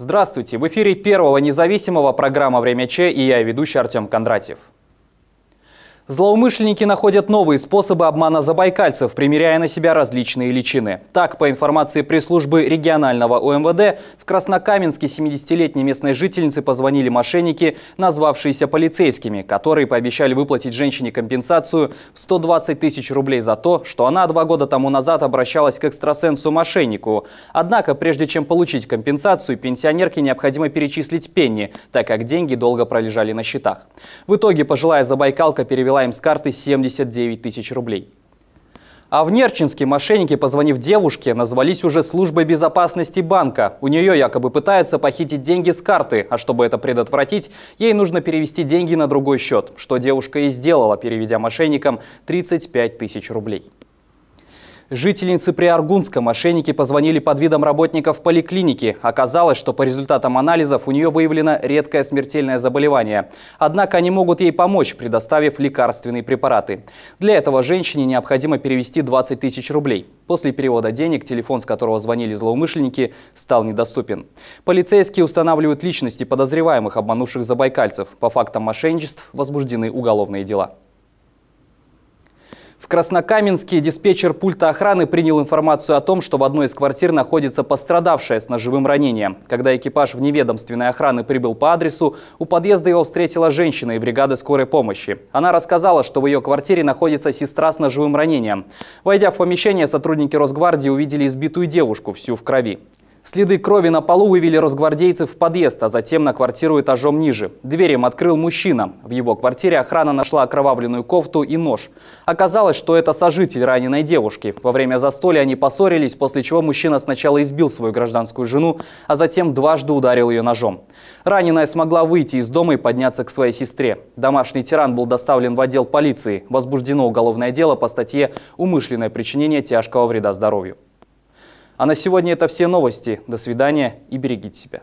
Здравствуйте! В эфире первого независимого программа «Время че и я, ведущий Артем Кондратьев. Злоумышленники находят новые способы обмана забайкальцев, примеряя на себя различные личины. Так, по информации пресс-службы регионального ОМВД, в Краснокаменске 70-летней местной жительнице позвонили мошенники, назвавшиеся полицейскими, которые пообещали выплатить женщине компенсацию в 120 тысяч рублей за то, что она два года тому назад обращалась к экстрасенсу-мошеннику. Однако, прежде чем получить компенсацию, пенсионерке необходимо перечислить пенни, так как деньги долго пролежали на счетах. В итоге пожилая забайкалка перевела забрала им с карты 79 тысяч рублей. А в Нерчинске мошенники, позвонив девушке, назвались уже службой безопасности банка. У нее якобы пытаются похитить деньги с карты, а чтобы это предотвратить, ей нужно перевести деньги на другой счет, что девушка и сделала, переведя мошенникам 35 тысяч рублей. Жительницы Приаргунска мошенники позвонили под видом работников поликлиники. Оказалось, что по результатам анализов у нее выявлено редкое смертельное заболевание. Однако они могут ей помочь, предоставив лекарственные препараты. Для этого женщине необходимо перевести 20 тысяч рублей. После перевода денег телефон, с которого звонили злоумышленники, стал недоступен. Полицейские устанавливают личности подозреваемых, обманувших забайкальцев. По фактам мошенничеств возбуждены уголовные дела. В Краснокаменске диспетчер пульта охраны принял информацию о том, что в одной из квартир находится пострадавшая с ножевым ранением. Когда экипаж вневедомственной охраны прибыл по адресу, у подъезда его встретила женщина и бригада скорой помощи. Она рассказала, что в ее квартире находится сестра с ножевым ранением. Войдя в помещение, сотрудники Росгвардии увидели избитую девушку, всю в крови. Следы крови на полу вывели росгвардейцев в подъезд, а затем на квартиру этажом ниже. Дверь им открыл мужчина. В его квартире охрана нашла окровавленную кофту и нож. Оказалось, что это сожитель раненой девушки. Во время застолья они поссорились, после чего мужчина сначала избил свою гражданскую жену, а затем дважды ударил ее ножом. Раненая смогла выйти из дома и подняться к своей сестре. Домашний тиран был доставлен в отдел полиции. Возбуждено уголовное дело по статье «Умышленное причинение тяжкого вреда здоровью». А на сегодня это все новости. До свидания и берегите себя.